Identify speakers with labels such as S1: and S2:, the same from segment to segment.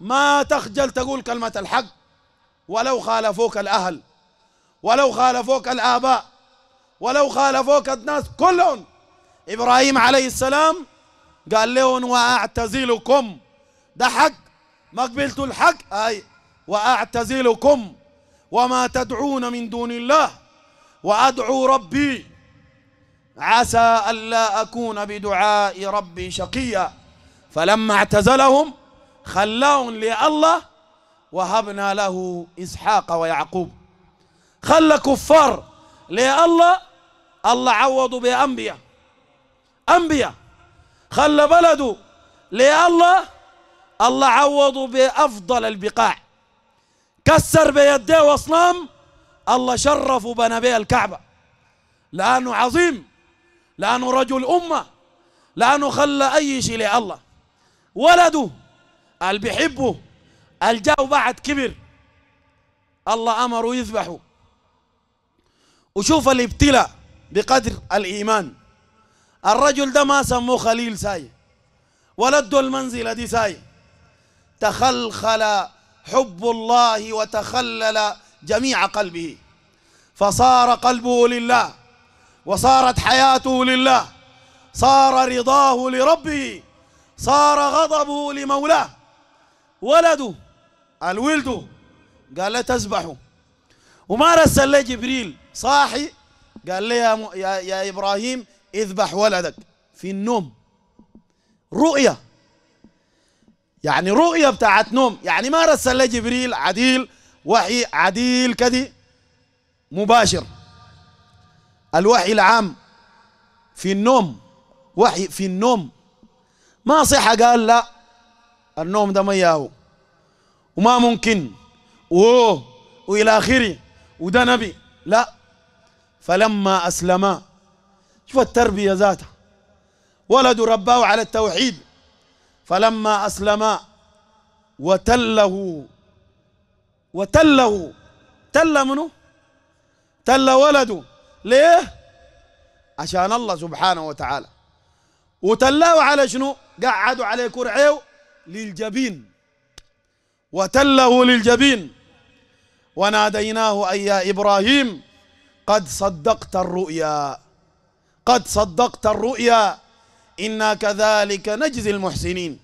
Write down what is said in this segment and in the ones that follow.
S1: ما تخجل تقول كلمة الحق ولو خالفوك الأهل ولو خالفوك الآباء ولو خالفوك الناس كلهم إبراهيم عليه السلام قال لهم وأعتزلكم ده حق ما قبلتوا الحق أي وأعتزلكم وما تدعون من دون الله وأدعو ربي عسى ألا أكون بدعاء ربي شقيا فلما اعتزلهم خلاهم لله وهبنا له إسحاق ويعقوب خلى كفار لله الله عوضه بأنبياء أنبياء خلى بلده لله الله عوضه بأفضل البقاع كسر بيديه وأصنام الله شرفه بنبي الكعبة لأنه عظيم لأنه رجل أمة لأنه خلى أي شيء لله ولده قال بيحبوا جاءوا بعد كبر الله امره يذبحوا وشوف الابتلاء بقدر الايمان الرجل ده ما سموه خليل ساي ولا ادوا المنزله دي ساي تخلخل حب الله وتخلل جميع قلبه فصار قلبه لله وصارت حياته لله صار رضاه لربه صار غضبه لمولاه ولده الولد قال له تذبحه وما رسل له جبريل صاحي قال له يا, م... يا يا ابراهيم اذبح ولدك في النوم رؤيه يعني رؤيه بتاعت نوم يعني ما رسل له جبريل عديل وحي عديل كدي مباشر الوحي العام في النوم وحي في النوم ما صح قال لا النوم ده ما ياهو وما ممكن وهو والى اخره وده نبي لا فلما اسلما شوف التربيه ذاتها ولد رباه على التوحيد فلما اسلما وتله وتله تل منه تل ولده ليه عشان الله سبحانه وتعالى وتلاه على شنو قعدوا عليه كرعيه للجبين وتله للجبين وناديناه أي يا إبراهيم قد صدقت الرؤيا قد صدقت الرؤيا إنا كذلك نجزي المحسنين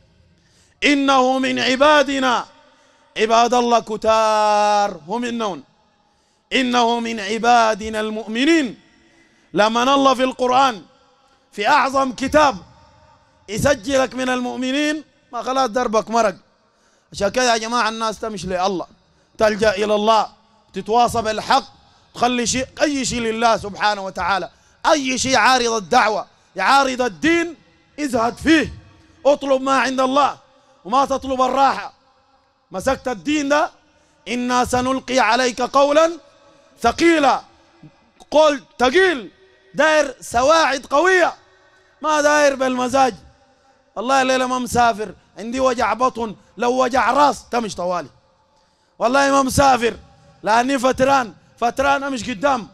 S1: إنه من عبادنا عباد الله كتار هم النون إنه من عبادنا المؤمنين لمن الله في القرآن في أعظم كتاب يسجلك من المؤمنين ما خلاص دربك مرق عشان كذا يا جماعة الناس تمشي لله تلجأ إلى الله تتواصى بالحق تخلي شيء أي شيء لله سبحانه وتعالى أي شيء عارض الدعوة يعارض الدين ازهد فيه اطلب ما عند الله وما تطلب الراحة مسكت الدين ده إنا سنلقي عليك قولا ثقيلا قول ثقيل داير سواعد قوية ما داير بالمزاج والله الليلة ما مسافر عندي وجع بطن لو وجع راس تمش طوالي والله ما مسافر لاني فتران فتران امش قدام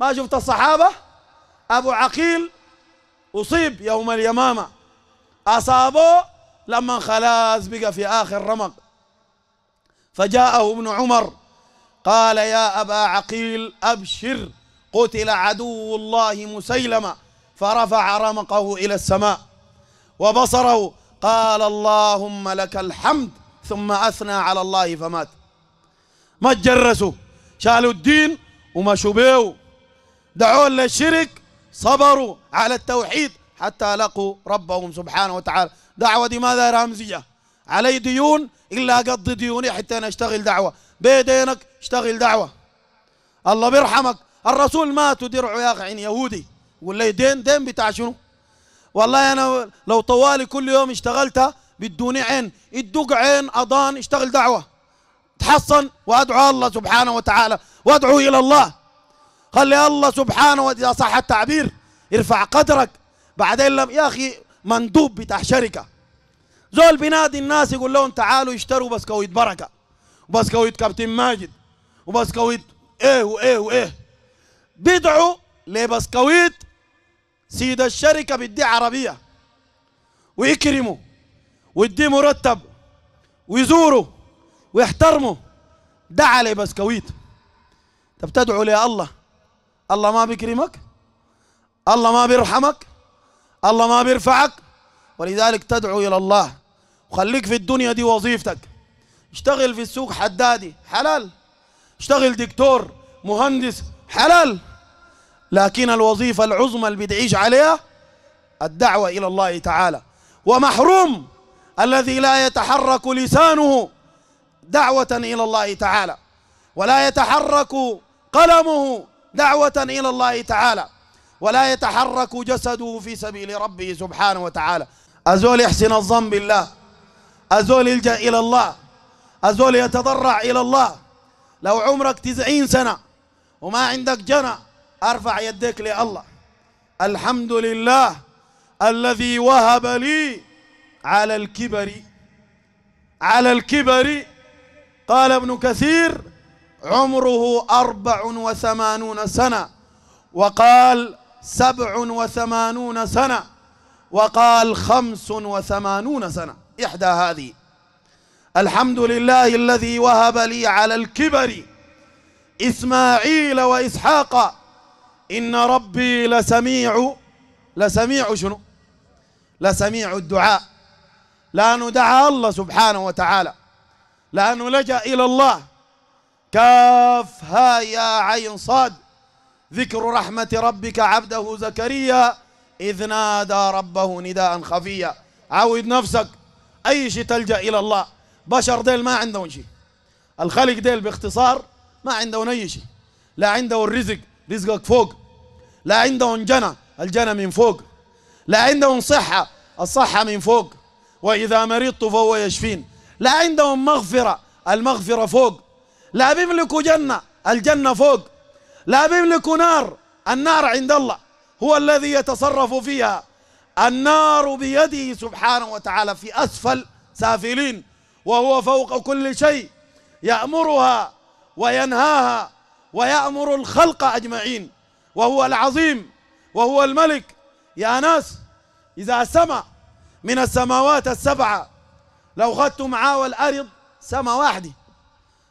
S1: ما شفت الصحابه ابو عقيل اصيب يوم اليمامه اصابه لما خلاص بقى في اخر رمق فجاءه ابن عمر قال يا ابا عقيل ابشر قتل عدو الله مسيلمه فرفع رمقه الى السماء وبصره قال اللهم لك الحمد ثم أثنى على الله فمات ما تجرسوا شالوا الدين وما شبهوا دعوا للشرك صبروا على التوحيد حتى لقوا ربهم سبحانه وتعالى دعوة دي ماذا رمزية علي ديون إلا قضي ديوني حتى أنا أشتغل دعوة بيدينك اشتغل دعوة الله بيرحمك الرسول مات ودرعه يا أخي يهودي ولا دين دين بتاع شنو والله أنا لو طوالي كل يوم اشتغلت بدوني عين ادق عين أضان اشتغل دعوة تحصن وأدعو الله سبحانه وتعالى وأدعو إلى الله خلي الله سبحانه وإذا صح التعبير ارفع قدرك بعدين لم يا أخي مندوب بتاع شركة زول بينادي الناس يقول لهم تعالوا اشتروا بسكويت بركة وبسكويت كابتن ماجد وبسكويت ايه وايه وايه بيدعوا لبسكويت سيد الشركة بدي عربية ويكرمه ويديه مرتب ويزوره ويحترمه دعا لي بسكويت طب تدعو لي الله الله ما بيكرمك الله ما بيرحمك الله ما بيرفعك ولذلك تدعو إلى الله وخليك في الدنيا دي وظيفتك اشتغل في السوق حدادي حلال اشتغل دكتور مهندس حلال لكن الوظيفة العظمى اللي بتعيش عليها الدعوة إلى الله تعالى ومحروم الذي لا يتحرك لسانه دعوة إلى الله تعالى ولا يتحرك قلمه دعوة إلى الله تعالى ولا يتحرك جسده في سبيل ربه سبحانه وتعالى أزول يحسن الظن بالله أزول يلجأ إلى الله أزول يتضرع إلى الله لو عمرك تسعين سنة وما عندك جنى ارفع يديك لله الحمد لله الذي وهب لي على الكبر على الكبر قال ابن كثير عمره أربع وثمانون سنة وقال سبع وثمانون سنة وقال خمس وثمانون سنة إحدى هذه الحمد لله الذي وهب لي على الكبر إسماعيل وإسحاق إن ربي لسميع لسميع شنو لسميع الدعاء لأنه دعا الله سبحانه وتعالى لأنه لجأ إلى الله كاف ها يا عين صاد ذكر رحمة ربك عبده زكريا إذ نادى ربه نداء خفيا عود نفسك أي شيء تلجأ إلى الله بشر ديل ما عندهم شيء الخلق ديل باختصار ما عندهم أي شيء لا عندهم الرزق رزقك فوق لا عندهم جنة الجنة من فوق لا عندهم صحة الصحة من فوق وإذا مرضت فهو يشفين لا عندهم مغفرة المغفرة فوق لا بيملكوا جنة الجنة فوق لا بيملكوا نار النار عند الله هو الذي يتصرف فيها النار بيده سبحانه وتعالى في أسفل سافلين وهو فوق كل شيء يأمرها وينهاها ويأمر الخلق أجمعين وهو العظيم وهو الملك يا ناس إذا سمع من السماوات السبعة لو خدتوا معاه الأرض سما واحدة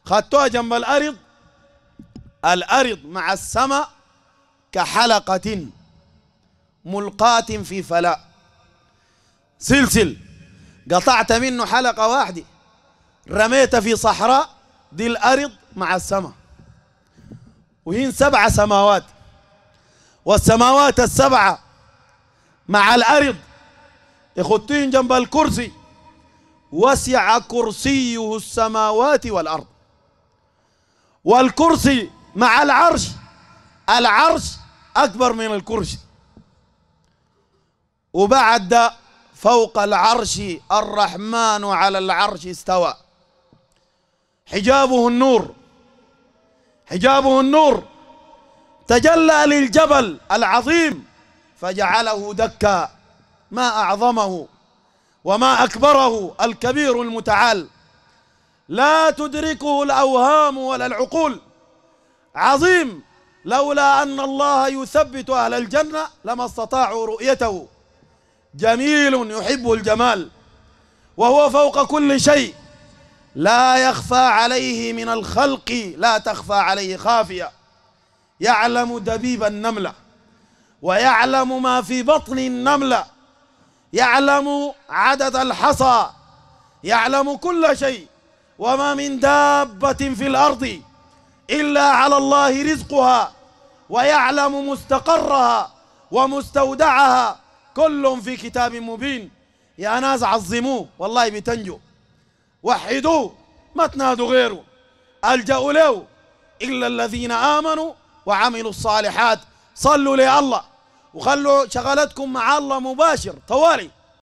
S1: خدتوها جنب الأرض الأرض مع السماء كحلقة ملقاة في فلاء سلسل قطعت منه حلقة واحدة رميت في صحراء دي الأرض مع السماء وهين سبع سماوات والسماوات السبعة مع الأرض يخطين جنب الكرسي وسع كرسيه السماوات والأرض والكرسي مع العرش العرش أكبر من الكرسي وبعد فوق العرش الرحمن على العرش استوى حجابه النور حجابه النور تجلى للجبل العظيم فجعله دكا ما أعظمه وما أكبره الكبير المتعال لا تدركه الأوهام ولا العقول عظيم لولا أن الله يثبت أهل الجنة لما استطاعوا رؤيته جميل يحب الجمال وهو فوق كل شيء لا يخفى عليه من الخلق لا تخفى عليه خافية يعلم دبيب النملة ويعلم ما في بطن النملة يعلم عدد الحصى يعلم كل شيء وما من دابة في الأرض إلا على الله رزقها ويعلم مستقرها ومستودعها كل في كتاب مبين يا ناس عظموه والله بتنجو وحدوه ما تنادوا غيره ألجأوا له إلا الذين آمنوا وعملوا الصالحات صلوا لله وخلوا شغلتكم مع الله مباشر طوالي